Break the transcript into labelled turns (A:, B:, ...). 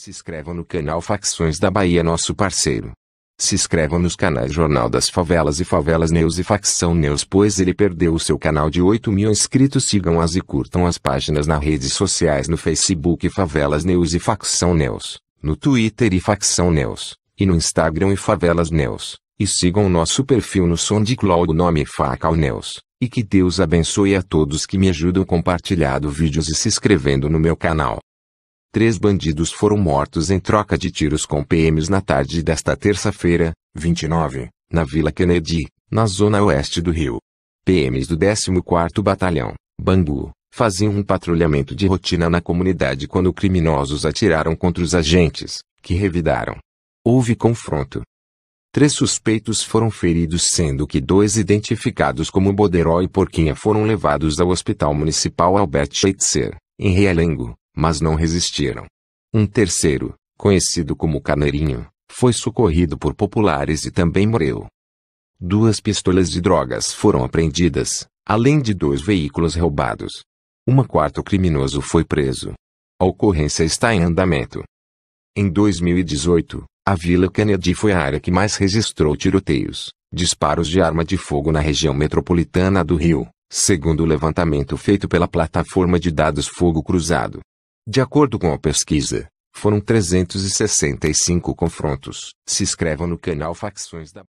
A: Se inscrevam no canal Facções da Bahia, nosso parceiro. Se inscrevam nos canais Jornal das Favelas e Favelas News e Facção News, pois ele perdeu o seu canal de 8 mil inscritos. Sigam-as e curtam as páginas nas redes sociais no Facebook Favelas News e Facção News, no Twitter e Facção News, e no Instagram e Favelas News. E sigam o nosso perfil no SoundCloud, nome Facal News. E que Deus abençoe a todos que me ajudam compartilhando vídeos e se inscrevendo no meu canal. Três bandidos foram mortos em troca de tiros com PMs na tarde desta terça-feira, 29, na Vila Kennedy, na zona oeste do Rio. PMs do 14º Batalhão, Bangu, faziam um patrulhamento de rotina na comunidade quando criminosos atiraram contra os agentes, que revidaram. Houve confronto. Três suspeitos foram feridos sendo que dois identificados como Boderó e Porquinha foram levados ao Hospital Municipal Albert Schweitzer, em Realengo, mas não resistiram. Um terceiro, conhecido como Carneirinho, foi socorrido por populares e também morreu. Duas pistolas de drogas foram apreendidas, além de dois veículos roubados. Uma quarto criminoso foi preso. A ocorrência está em andamento. Em 2018, a Vila Kennedy foi a área que mais registrou tiroteios, disparos de arma de fogo na região metropolitana do Rio, segundo o levantamento feito pela plataforma de dados Fogo Cruzado. De acordo com a pesquisa, foram 365 confrontos. Se inscrevam no canal Facções da